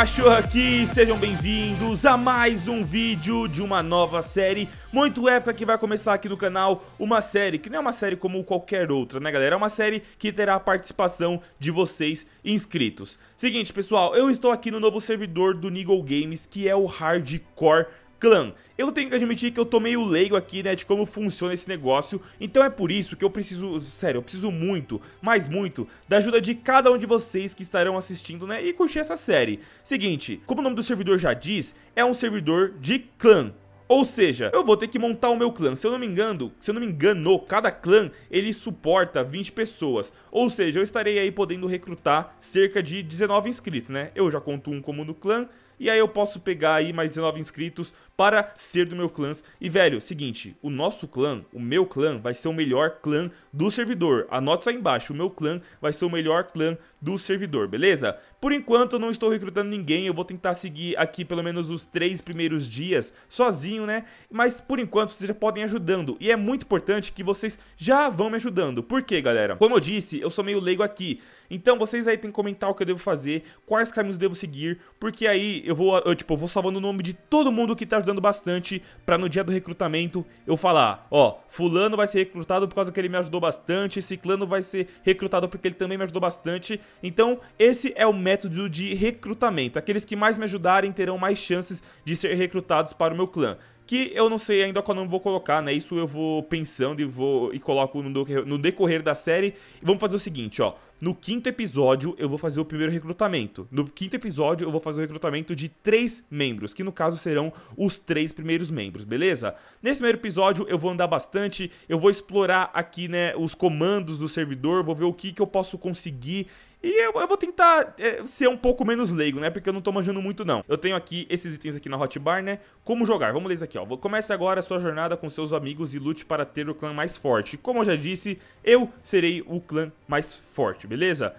Cachorro aqui, sejam bem-vindos a mais um vídeo de uma nova série muito épica que vai começar aqui no canal, uma série que não é uma série como qualquer outra, né galera? É uma série que terá a participação de vocês inscritos. Seguinte pessoal, eu estou aqui no novo servidor do Niggle Games, que é o Hardcore clã. Eu tenho que admitir que eu tô meio leigo aqui, né, de como funciona esse negócio, então é por isso que eu preciso, sério, eu preciso muito, mais muito, da ajuda de cada um de vocês que estarão assistindo, né, e curtir essa série. Seguinte, como o nome do servidor já diz, é um servidor de clã, ou seja, eu vou ter que montar o meu clã. Se eu não me engano, se eu não me engano, cada clã ele suporta 20 pessoas. Ou seja, eu estarei aí podendo recrutar cerca de 19 inscritos, né? Eu já conto um como no clã, e aí eu posso pegar aí mais 19 inscritos para ser do meu clã. E, velho, seguinte, o nosso clã, o meu clã, vai ser o melhor clã do servidor. Anota aí embaixo, o meu clã vai ser o melhor clã do servidor, beleza? Por enquanto eu não estou recrutando ninguém, eu vou tentar seguir aqui pelo menos os três primeiros dias sozinho, né? Mas por enquanto vocês já podem ajudando e é muito importante que vocês já vão me ajudando. Por quê, galera? Como eu disse, eu sou meio leigo aqui, então vocês aí tem que comentar o que eu devo fazer, quais caminhos devo seguir, porque aí eu vou, eu, tipo, eu vou salvando o nome de todo mundo que tá ajudando bastante pra no dia do recrutamento eu falar, ó, fulano vai ser recrutado por causa que ele me ajudou bastante, ciclano vai ser recrutado porque ele também me ajudou bastante então, esse é o método de recrutamento. Aqueles que mais me ajudarem terão mais chances de ser recrutados para o meu clã que eu não sei ainda qual nome vou colocar, né? Isso eu vou pensando e vou e coloco no, decorrer da série. E vamos fazer o seguinte, ó. No quinto episódio eu vou fazer o primeiro recrutamento. No quinto episódio eu vou fazer o recrutamento de três membros, que no caso serão os três primeiros membros, beleza? Nesse primeiro episódio eu vou andar bastante, eu vou explorar aqui, né, os comandos do servidor, vou ver o que que eu posso conseguir e eu, eu vou tentar é, ser um pouco menos leigo, né? Porque eu não tô manjando muito, não. Eu tenho aqui esses itens aqui na hotbar, né? Como jogar. Vamos ler isso aqui, ó. Comece agora a sua jornada com seus amigos e lute para ter o clã mais forte. Como eu já disse, eu serei o clã mais forte, beleza?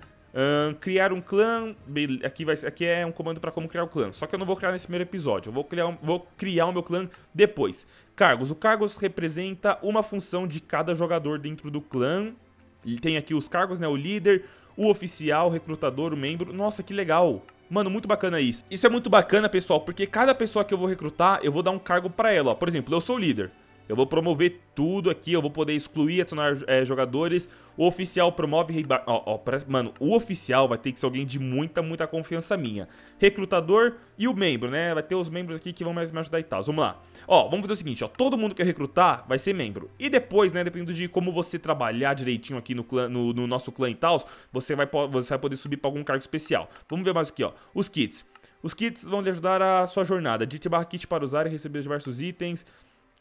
Um, criar um clã, aqui, vai, aqui é um comando para como criar o clã Só que eu não vou criar nesse primeiro episódio Eu vou criar, um, vou criar o meu clã depois Cargos, o cargos representa uma função de cada jogador dentro do clã e Tem aqui os cargos, né, o líder, o oficial, o recrutador, o membro. Nossa, que legal. Mano, muito bacana isso. Isso é muito bacana, pessoal, porque cada pessoa que eu vou recrutar, eu vou dar um cargo pra ela, ó. Por exemplo, eu sou o líder. Eu vou promover tudo aqui, eu vou poder excluir, adicionar é, jogadores. O oficial promove... Reiba... Ó, ó, pra... Mano, o oficial vai ter que ser alguém de muita, muita confiança minha. Recrutador e o membro, né? Vai ter os membros aqui que vão mais me ajudar e tal. Vamos lá. Ó, vamos fazer o seguinte, ó. Todo mundo que eu recrutar vai ser membro. E depois, né, dependendo de como você trabalhar direitinho aqui no, clã, no, no nosso clã e tal, você vai, você vai poder subir pra algum cargo especial. Vamos ver mais aqui, ó. Os kits. Os kits vão lhe ajudar a sua jornada. Dite barra kit para usar e receber diversos itens...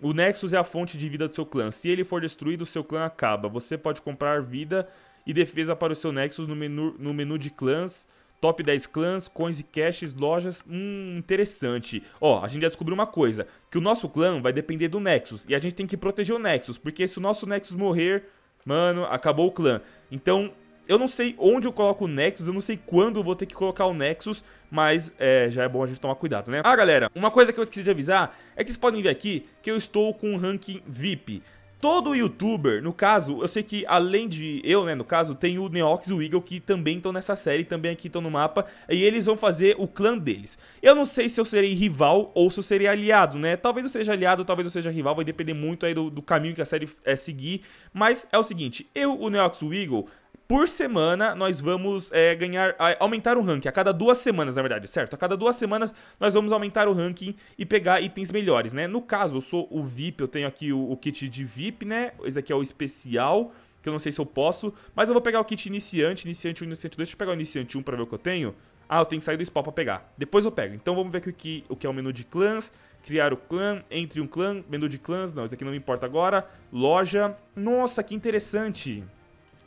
O Nexus é a fonte de vida do seu clã. Se ele for destruído, seu clã acaba. Você pode comprar vida e defesa para o seu Nexus no menu, no menu de clãs. Top 10 clãs, coins e caches, lojas. Hum, interessante. Ó, a gente já descobriu uma coisa: que o nosso clã vai depender do Nexus. E a gente tem que proteger o Nexus, porque se o nosso Nexus morrer, mano, acabou o clã. Então, eu não sei onde eu coloco o Nexus, eu não sei quando eu vou ter que colocar o Nexus, mas é, já é bom a gente tomar cuidado, né? Ah, galera, uma coisa que eu esqueci de avisar é que vocês podem ver aqui que eu estou com um ranking VIP. Todo youtuber, no caso, eu sei que além de eu, né, no caso, tem o Neox e o Eagle que também estão nessa série, também aqui estão no mapa, e eles vão fazer o clã deles. Eu não sei se eu serei rival ou se eu serei aliado, né? Talvez eu seja aliado, talvez eu seja rival, vai depender muito aí do, do caminho que a série é seguir. Mas é o seguinte, eu, o Neox e o Eagle, por semana nós vamos é, ganhar, aumentar o ranking. A cada duas semanas, na verdade, certo? A cada duas semanas nós vamos aumentar o ranking e pegar itens melhores, né? No caso, eu sou o VIP, eu tenho aqui o, o kit de VIP, né? Esse aqui é o especial que eu não sei se eu posso, mas eu vou pegar o kit iniciante, iniciante 1, iniciante 2, deixa eu pegar o iniciante 1 pra ver o que eu tenho. Ah, eu tenho que sair do spawn pra pegar, depois eu pego. Então vamos ver aqui o que, o que é o menu de clãs, criar o clã, entre um clã, menu de clãs, não, isso aqui não me importa agora, loja, nossa, que interessante.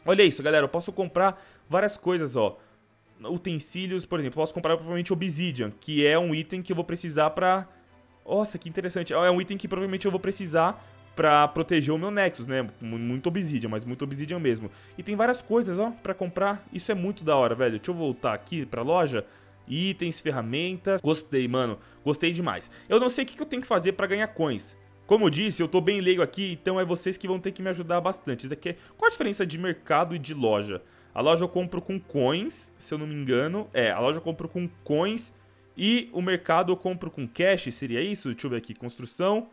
Olha isso, galera, eu posso comprar várias coisas, ó. Utensílios, por exemplo, posso comprar provavelmente obsidian, que é um item que eu vou precisar pra... Nossa, que interessante. É um item que provavelmente eu vou precisar pra proteger o meu Nexus, né? Muito obsidian, mas muito obsidian mesmo. E tem várias coisas, ó, pra comprar. Isso é muito da hora, velho. Deixa eu voltar aqui pra loja itens, ferramentas. Gostei, mano. Gostei demais. Eu não sei o que eu tenho que fazer pra ganhar coins. Como eu disse, eu tô bem leigo aqui, então é vocês que vão ter que me ajudar bastante. Isso daqui é... Qual a diferença de mercado e de loja? A loja eu compro com coins, se eu não me engano. É, a loja eu compro com coins e o mercado eu compro com cash, seria isso? Deixa eu ver aqui, construção.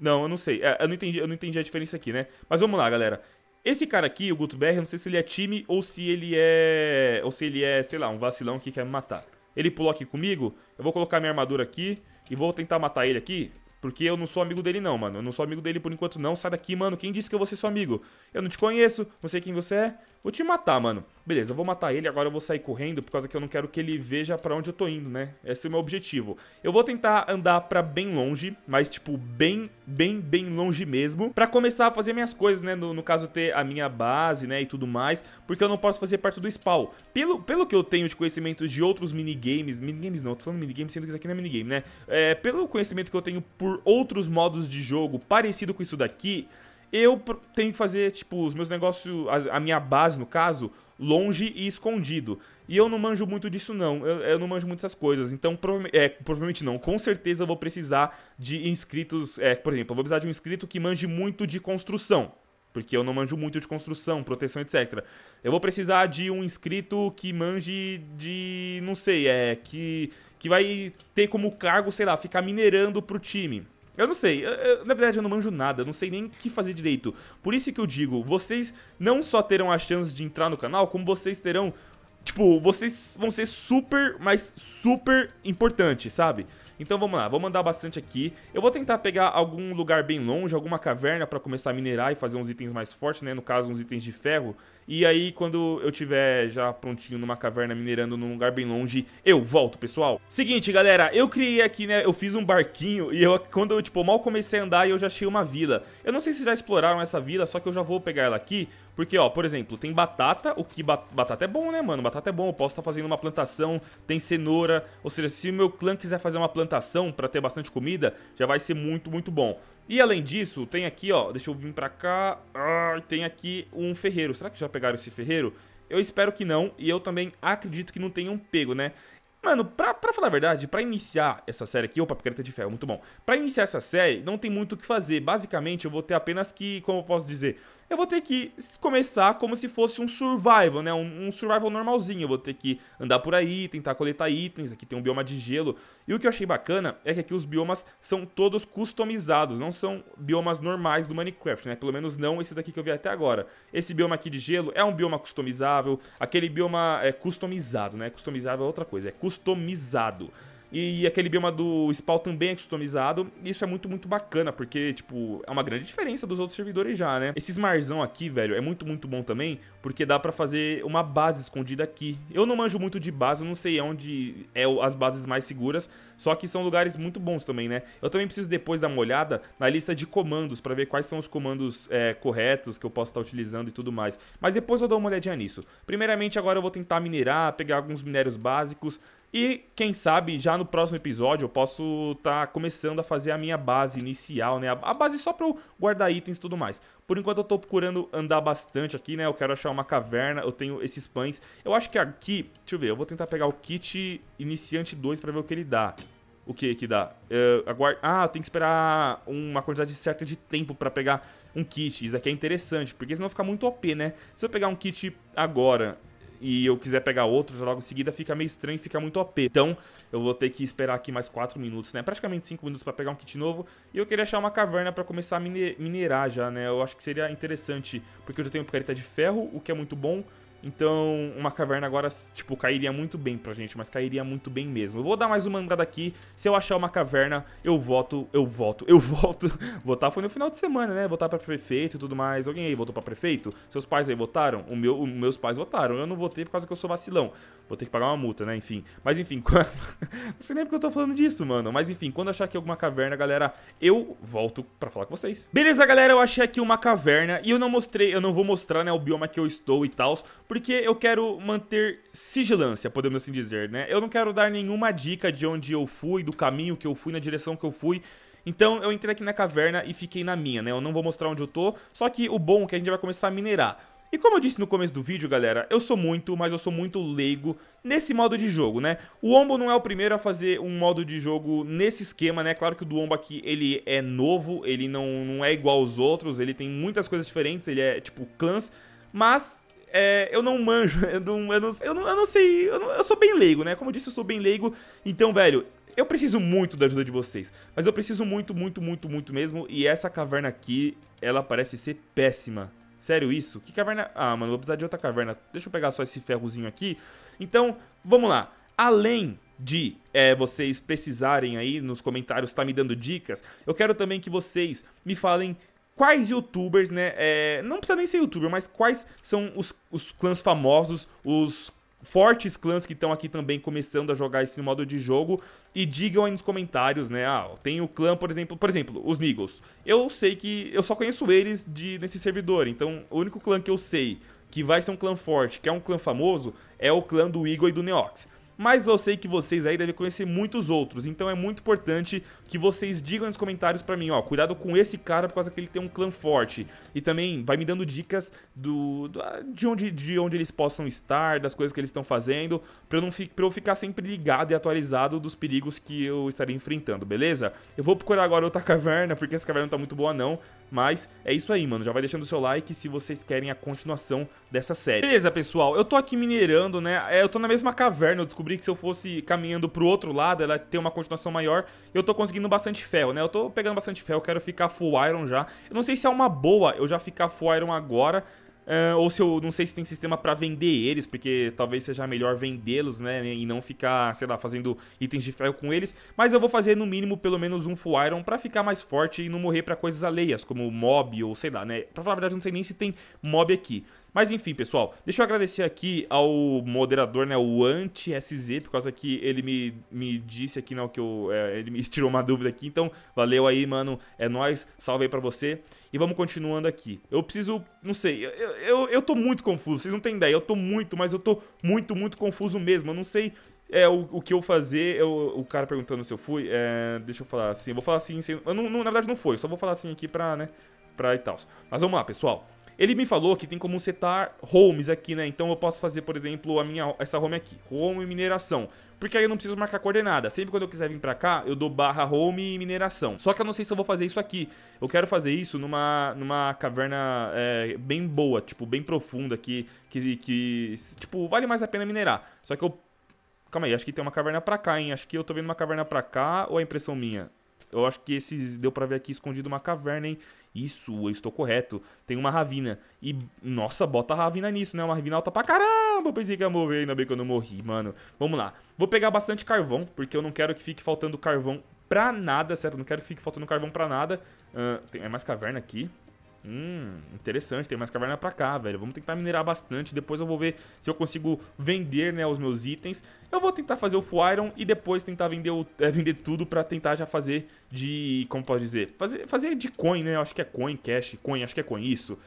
Não, eu não sei. É, eu, não entendi, eu não entendi a diferença aqui, né? Mas vamos lá, galera. Esse cara aqui, o GutoBR, não sei se ele é time ou se ele é... Ou se ele é, sei lá, um vacilão que quer me matar. Ele pulou aqui comigo, eu vou colocar minha armadura aqui e vou tentar matar ele aqui. Porque eu não sou amigo dele, não, mano. Eu não sou amigo dele por enquanto, não. Sai daqui, mano. Quem disse que eu vou ser seu amigo? Eu não te conheço, não sei quem você é. Vou te matar, mano. Beleza, eu vou matar ele, agora eu vou sair correndo, por causa que eu não quero que ele veja pra onde eu tô indo, né? Esse é o meu objetivo. Eu vou tentar andar pra bem longe, mas, tipo, bem, bem, bem longe mesmo, pra começar a fazer minhas coisas, né? No, no caso, ter a minha base, né, e tudo mais, porque eu não posso fazer parte do spawn. Pelo, pelo que eu tenho de conhecimento de outros minigames, minigames não, tô falando minigame, sendo que isso aqui não é minigame, né? É, pelo conhecimento que eu tenho por outros modos de jogo parecido com isso daqui eu tenho que fazer, tipo, os meus negócios, a, a, minha base, no caso, longe e escondido. E eu não manjo muito disso, não. Eu, eu não manjo muito essas coisas. Então, prova é, provavelmente não. Com certeza eu vou precisar de inscritos. É, por exemplo, eu vou precisar de um inscrito que manje muito de construção. Porque eu não manjo muito de construção, proteção, etc. Eu vou precisar de um inscrito que manje de. não sei, é. Que, que vai ter como cargo, sei lá, ficar minerando pro time. Eu não sei, eu, eu, na verdade eu não manjo nada, eu não sei nem o que fazer direito. Por isso que eu digo, vocês não só terão a chance de entrar no canal, como vocês terão, tipo, vocês vão ser super, mas super importantes, sabe? Então vamos lá, vou mandar bastante aqui. Eu vou tentar pegar algum lugar bem longe, alguma caverna pra começar a minerar e fazer uns itens mais fortes, né? No caso, uns itens de ferro e aí, quando eu tiver já prontinho numa caverna minerando num lugar bem longe, eu volto, pessoal. Seguinte, galera, eu criei aqui, né? Eu fiz um barquinho e eu, quando eu, tipo, mal comecei a andar, eu já achei uma vila. Eu não sei se já exploraram essa vila, só que eu já vou pegar ela aqui. Porque, ó, por exemplo, tem batata, o que batata é bom, né, mano? Batata é bom, eu posso estar tá fazendo uma plantação, tem cenoura. Ou seja, se o meu clã quiser fazer uma plantação pra ter bastante comida, já vai ser muito, muito bom. E além disso, tem aqui, ó, deixa eu vir pra cá, ah, tem aqui um ferreiro. Será que já pegaram esse ferreiro? Eu espero que não, e eu também acredito que não tenham pego, né? Mano, pra, pra falar a verdade, pra iniciar essa série aqui... Opa, picareta de ferro, muito bom. Pra iniciar essa série, não tem muito o que fazer. Basicamente, eu vou ter apenas que, como eu posso dizer eu vou ter que começar como se fosse um survival, né? Um, um, survival normalzinho. Eu vou ter que andar por aí, tentar coletar itens. Aqui tem um bioma de gelo. E o que eu achei bacana é que aqui os biomas são todos customizados, não são biomas normais do Minecraft, né? Pelo menos não esse daqui que eu vi até agora. Esse bioma aqui de gelo é um bioma customizável, aquele bioma é customizado, né? Customizável é outra coisa, é customizado. E aquele bioma do Spawn também é customizado. Isso é muito, muito bacana, porque, tipo, é uma grande diferença dos outros servidores já, né? Esse marzão aqui, velho, é muito, muito bom também, porque dá pra fazer uma base escondida aqui. Eu não manjo muito de base, eu não sei onde é as bases mais seguras, só que são lugares muito bons também, né? Eu também preciso depois dar uma olhada na lista de comandos para ver quais são os comandos é, corretos que eu posso estar tá utilizando e tudo mais. Mas depois eu dou uma olhadinha nisso. Primeiramente, agora eu vou tentar minerar, pegar alguns minérios básicos. E quem sabe já no próximo episódio eu posso estar tá começando a fazer a minha base inicial, né? A base só para eu guardar itens e tudo mais. Por enquanto eu estou procurando andar bastante aqui, né? Eu quero achar uma caverna, eu tenho esses pães. Eu acho que aqui, deixa eu ver, eu vou tentar pegar o kit iniciante 2 para ver o que ele dá o que que dá? Uh, é, aguarda... Ah, tem que esperar uma quantidade certa de tempo pra pegar um kit. Isso aqui é interessante, porque senão fica muito OP, né? Se eu pegar um kit agora e eu quiser pegar outro logo em seguida, fica meio estranho e fica muito OP. Então, eu vou ter que esperar aqui mais 4 minutos, né? Praticamente 5 minutos pra pegar um kit novo. E eu queria achar uma caverna pra começar a minerar já, né? Eu acho que seria interessante, porque eu já tenho picareta tá de ferro, o que é muito bom. Então, uma caverna agora, tipo, cairia muito bem pra gente, mas cairia muito bem mesmo. Eu vou dar mais uma andada aqui. Se eu achar uma caverna, eu voto, eu voto, eu voto. Votar foi no final de semana, né? Votar pra prefeito e tudo mais. Alguém aí votou pra prefeito? Seus pais aí votaram? O meu, meus pais votaram. Eu não votei por causa que eu sou vacilão. Vou ter que pagar uma multa, né? Enfim. Mas enfim, quando... não sei nem porque eu tô falando disso, mano. Mas enfim, quando achar aqui alguma caverna, galera, eu volto pra falar com vocês. Beleza, galera, eu achei aqui uma caverna e eu não mostrei, eu não vou mostrar, né, o bioma que eu estou e tal porque eu quero manter sigilância, podemos assim dizer, né? Eu não quero dar nenhuma dica de onde eu fui, do caminho que eu fui, na direção que eu fui. Então eu entrei aqui na caverna e fiquei na minha, né? Eu não vou mostrar onde eu tô, só que o bom é que a gente vai começar a minerar. E como eu disse no começo do vídeo, galera, eu sou muito, mas eu sou muito leigo nesse modo de jogo, né? O Ombo não é o primeiro a fazer um modo de jogo nesse esquema, né? Claro que o do Ombo aqui, ele é novo, ele não, não é igual aos outros, ele tem muitas coisas diferentes, ele é tipo clãs, mas é, eu não manjo, eu não, eu não, eu não, sei, eu, não, eu sou bem leigo, né? Como eu disse, eu sou bem leigo, então, velho, eu preciso muito da ajuda de vocês, mas eu preciso muito, muito, muito, muito mesmo, e essa caverna aqui, ela parece ser péssima. Sério isso? Que caverna... Ah, mano, vou precisar de outra caverna. Deixa eu pegar só esse ferrozinho aqui. Então, vamos lá. Além de é, vocês precisarem aí nos comentários, tá me dando dicas, eu quero também que vocês me falem quais youtubers, né? É, não precisa nem ser youtuber, mas quais são os, os clãs famosos, os fortes clãs que estão aqui também começando a jogar esse modo de jogo e digam aí nos comentários, né? Ah, tem o clã, por exemplo, por exemplo, os Nigos. Eu sei que eu só conheço eles de nesse servidor, então o único clã que eu sei que vai ser um clã forte, que é um clã famoso, é o clã do Igor e do Neox mas eu sei que vocês aí devem conhecer muitos outros, então é muito importante que vocês digam nos comentários pra mim, ó, cuidado com esse cara por causa que ele tem um clã forte. E também vai me dando dicas do, do ah, de, onde, de onde eles possam estar, das coisas que eles estão fazendo, pra eu, não fi, pra eu ficar sempre ligado e atualizado dos perigos que eu estarei enfrentando, beleza? Eu vou procurar agora outra caverna, porque essa caverna não tá muito boa não, mas é isso aí, mano. Já vai deixando o seu like se vocês querem a continuação dessa série. Beleza, pessoal. Eu tô aqui minerando, né? É, eu tô na mesma caverna. Eu descobri que se eu fosse caminhando pro outro lado, ela tem uma continuação maior. Eu tô conseguindo bastante ferro, né? Eu tô pegando bastante ferro. Eu quero ficar full iron já. Eu não sei se é uma boa eu já ficar full iron agora. É, ou se eu não sei se tem sistema para vender eles, porque talvez seja melhor vendê-los, né? E não ficar, sei lá, fazendo itens de ferro com eles. Mas eu vou fazer no mínimo pelo menos um Full Iron pra ficar mais forte e não morrer para coisas alheias, como mob ou sei lá, né? Pra falar a verdade, eu não sei nem se tem mob aqui. Mas enfim, pessoal, deixa eu agradecer aqui ao moderador, né, o anti-SZ, por causa que ele me, me disse aqui, não, né, que eu, é, ele me tirou uma dúvida aqui. Então, valeu aí, mano, é nóis, salve aí pra você. E vamos continuando aqui. Eu preciso, não sei, eu, eu, eu tô muito confuso, vocês não têm ideia, eu tô muito, mas eu tô muito, muito confuso mesmo. Eu não sei é, o, o que eu fazer, eu, o cara perguntando se eu fui, é, deixa eu falar assim, eu vou falar assim, sem, eu não, não, na verdade não foi, só vou falar assim aqui pra, né, pra e tal. Mas vamos lá, pessoal. Ele me falou que tem como setar homes aqui, né? Então eu posso fazer, por exemplo, a minha, essa home aqui, home e mineração. Porque aí eu não preciso marcar coordenada. Sempre quando eu quiser vir pra cá, eu dou barra home e mineração. Só que eu não sei se eu vou fazer isso aqui. Eu quero fazer isso numa, numa caverna é, bem boa, tipo, bem profunda aqui. Que, que, tipo, vale mais a pena minerar. Só que eu... Calma aí, acho que tem uma caverna pra cá, hein? Acho que eu tô vendo uma caverna pra cá ou é impressão minha? Eu acho que esse deu para ver aqui escondido uma caverna, hein? Isso, eu estou correto. Tem uma ravina. E, nossa, bota a ravina nisso, né? Uma ravina alta pra caramba. Eu pensei que ia morrer, ainda bem que eu não morri, mano. Vamos lá. Vou pegar bastante carvão, porque eu não quero que fique faltando carvão pra nada, certo? Não quero que fique faltando carvão pra nada. Uh, tem é mais caverna aqui. Hum, interessante, tem mais caverna pra cá, velho. Vamos tentar minerar bastante. Depois eu vou ver se eu consigo vender, né, os meus itens. Eu vou tentar fazer o Full Iron e depois tentar vender, o, é, vender tudo pra tentar já fazer de... Como pode dizer? Fazer, fazer de coin, né? Eu acho que é coin, cash, coin, acho que é coin, isso.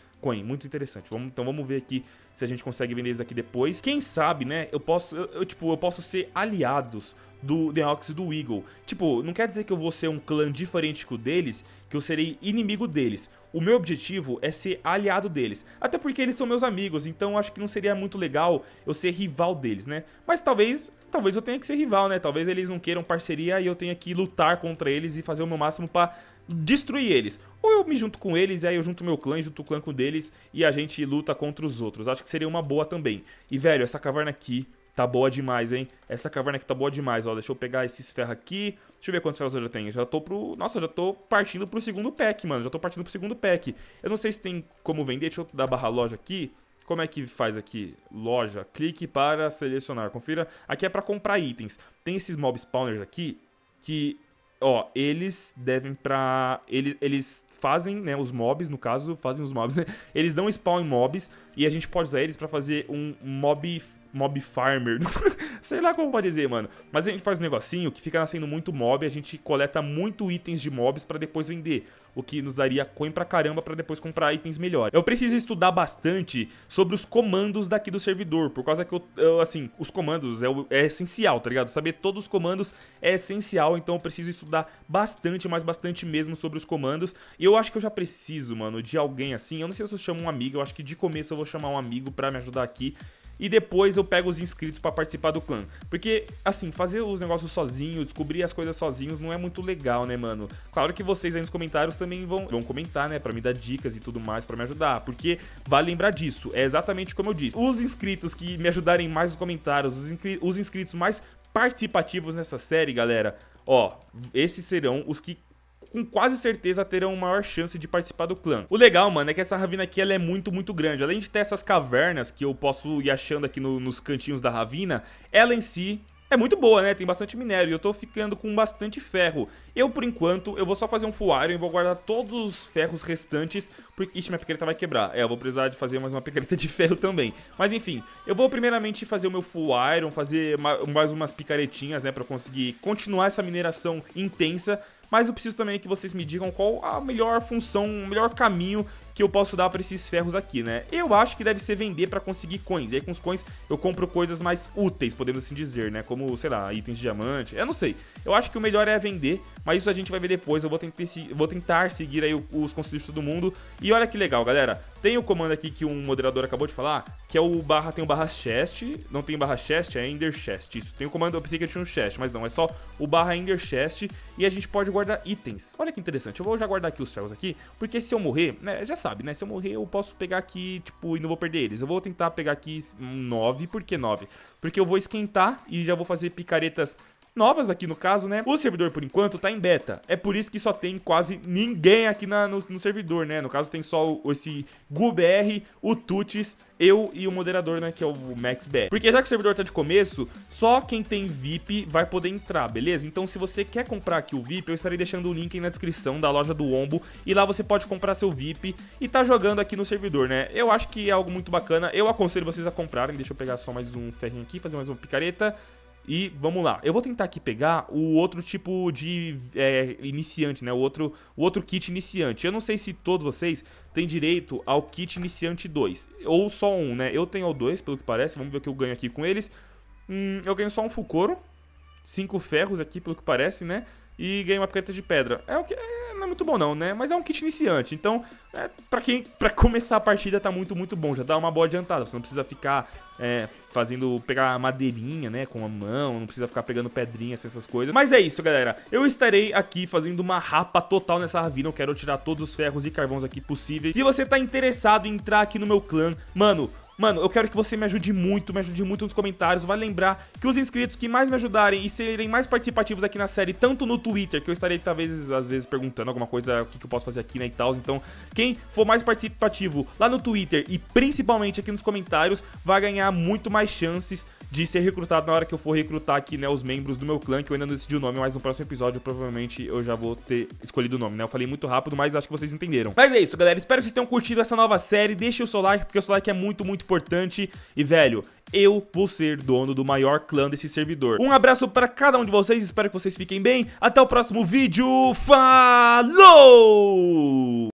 Muito interessante. Vamos, então vamos ver aqui se a gente consegue vender isso aqui depois. Quem sabe, né? Eu posso, eu, eu, tipo, eu posso ser aliados do Ox e do Eagle. Tipo, não quer dizer que eu vou ser um clã diferente que deles, que eu serei inimigo deles. O meu objetivo é ser aliado deles. Até porque eles são meus amigos, então acho que não seria muito legal eu ser rival deles, né? Mas talvez talvez eu tenha que ser rival, né? Talvez eles não queiram parceria e eu tenha que lutar contra eles e fazer o meu máximo para destruir eles. Ou eu me junto com eles, e aí eu junto meu clã, junto o clã com deles, e a gente luta contra os outros. Acho que seria uma boa também. E, velho, essa caverna aqui tá boa demais, hein? Essa caverna aqui tá boa demais, ó. Deixa eu pegar esses ferros aqui. Deixa eu ver quantos ferros eu já tenho. Já tô pro... Nossa, já tô partindo pro segundo pack, mano. Já tô partindo pro segundo pack. Eu não sei se tem como vender. Deixa eu dar barra loja aqui. Como é que faz aqui? Loja, clique para selecionar, confira. Aqui é para comprar itens. Tem esses mob spawners aqui que ó, eles devem pra. Eles, eles fazem, né, os mobs, no caso, fazem os mobs, né? Eles dão spawn em mobs e a gente pode usar eles para fazer um mob mob farmer. Sei lá como pode dizer, mano. Mas a gente faz um negocinho que fica nascendo muito mob, a gente coleta muito itens de mobs para depois vender, o que nos daria coin pra caramba para depois comprar itens melhores. Eu preciso estudar bastante sobre os comandos daqui do servidor, por causa que eu, eu assim, os comandos é, é, essencial, tá ligado? Saber todos os comandos é essencial, então eu preciso estudar bastante, mas bastante mesmo sobre os comandos. E eu acho que eu já preciso, mano, de alguém assim, eu não sei se eu chamo um amigo, eu acho que de começo eu vou chamar um amigo pra me ajudar aqui, e depois eu pego os inscritos para participar do clã. Porque, assim, fazer os negócios sozinho, descobrir as coisas sozinhos não é muito legal, né, mano? Claro que vocês aí nos comentários também vão, vão comentar, né, para me dar dicas e tudo mais, para me ajudar. Porque vale lembrar disso, é exatamente como eu disse. Os inscritos que me ajudarem mais nos comentários, os, os inscritos mais participativos nessa série, galera, ó, esses serão os que com quase certeza terão maior chance de participar do clã. O legal, mano, é que essa ravina aqui ela é muito, muito grande. Além de ter essas cavernas que eu posso ir achando aqui no, nos cantinhos da ravina, ela em si é muito boa, né? Tem bastante minério e eu tô ficando com bastante ferro. Eu, por enquanto, eu vou só fazer um iron e vou guardar todos os ferros restantes, porque... Ixi, minha picareta vai quebrar. É, eu vou precisar de fazer mais uma picareta de ferro também. Mas, enfim, eu vou primeiramente fazer o meu full iron, fazer mais umas picaretinhas, né? Pra conseguir continuar essa mineração intensa mas eu preciso também que vocês me digam qual a melhor função, o melhor caminho que eu posso dar para esses ferros aqui, né? Eu acho que deve ser vender para conseguir coins. E aí com os coins eu compro coisas mais úteis, podemos assim dizer, né? Como, sei lá, itens de diamante. Eu não sei. Eu acho que o melhor é vender, mas isso a gente vai ver depois. Eu vou, vou tentar seguir aí os conselhos de todo mundo. E olha que legal, galera. Tem o comando aqui que um moderador acabou de falar, que é o barra, tem o barra chest. Não tem barra chest, é ender chest. Isso. Tem o comando, eu pensei que tinha um chest, mas não. É só o barra ender chest. E a gente pode guardar itens. Olha que interessante. Eu vou já guardar aqui os ferros aqui, porque se eu morrer, né, já sabe, né? Se eu morrer, eu posso pegar aqui, tipo, e não vou perder eles. Eu vou tentar pegar aqui 9. Por que 9? Porque eu vou esquentar e já vou fazer picaretas novas aqui no caso, né? O servidor, por enquanto, tá em beta. É por isso que só tem quase ninguém aqui na, no, no, servidor, né? No caso, tem só o, esse GuBR, o Tutis, eu e o moderador, né? Que é o MaxBR. Porque já que o servidor tá de começo, só quem tem VIP vai poder entrar, beleza? Então, se você quer comprar aqui o VIP, eu estarei deixando o link aí na descrição da loja do Ombo. E lá você pode comprar seu VIP e tá jogando aqui no servidor, né? Eu acho que é algo muito bacana. Eu aconselho vocês a comprarem. Deixa eu pegar só mais um ferrinho aqui, fazer mais uma picareta. E vamos lá, eu vou tentar aqui pegar o outro tipo de é, iniciante, né, o outro, o outro kit iniciante Eu não sei se todos vocês têm direito ao kit iniciante 2 Ou só um, né, eu tenho o 2 pelo que parece, vamos ver o que eu ganho aqui com eles hum, Eu ganho só um Fukoro, 5 ferros aqui pelo que parece, né e ganha uma picareta de pedra. É o que é, não é muito bom não, né? Mas é um kit iniciante. Então, é, para quem para começar a partida tá muito muito bom, já dá uma boa adiantada. Você não precisa ficar é, fazendo pegar madeirinha, né, com a mão, não precisa ficar pegando pedrinhas, assim, essas coisas. Mas é isso, galera. Eu estarei aqui fazendo uma rapa total nessa ravina. Eu quero tirar todos os ferros e carvões aqui possíveis. Se você tá interessado em entrar aqui no meu clã, mano, Mano, eu quero que você me ajude muito, me ajude muito nos comentários. Vai lembrar que os inscritos que mais me ajudarem e serem mais participativos aqui na série, tanto no Twitter, que eu estarei talvez às vezes perguntando alguma coisa, o que, que eu posso fazer aqui, né, e tal. Então, quem for mais participativo lá no Twitter e principalmente aqui nos comentários, vai ganhar muito mais chances de ser recrutado na hora que eu for recrutar aqui, né, os membros do meu clã, que eu ainda não decidi o nome, mas no próximo episódio provavelmente eu já vou ter escolhido o nome, né? Eu falei muito rápido, mas acho que vocês entenderam. Mas é isso, galera. Espero que vocês tenham curtido essa nova série. Deixe o seu like, porque o seu like é muito, muito importante. E, velho, eu vou ser dono do maior clã desse servidor. Um abraço para cada um de vocês, espero que vocês fiquem bem. Até o próximo vídeo. Falou!